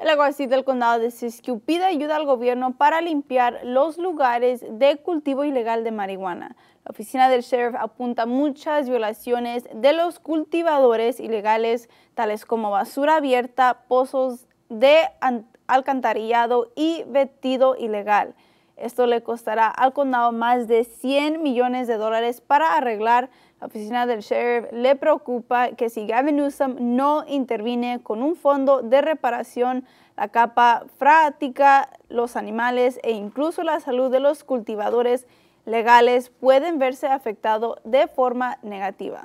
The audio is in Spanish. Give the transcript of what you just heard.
El alguacil del condado de Siskiyou pide ayuda al gobierno para limpiar los lugares de cultivo ilegal de marihuana. La oficina del sheriff apunta muchas violaciones de los cultivadores ilegales, tales como basura abierta, pozos de alcantarillado y vestido ilegal. Esto le costará al condado más de 100 millones de dólares para arreglar. La oficina del sheriff le preocupa que si Gavin Newsom no interviene con un fondo de reparación, la capa frática, los animales e incluso la salud de los cultivadores legales pueden verse afectado de forma negativa.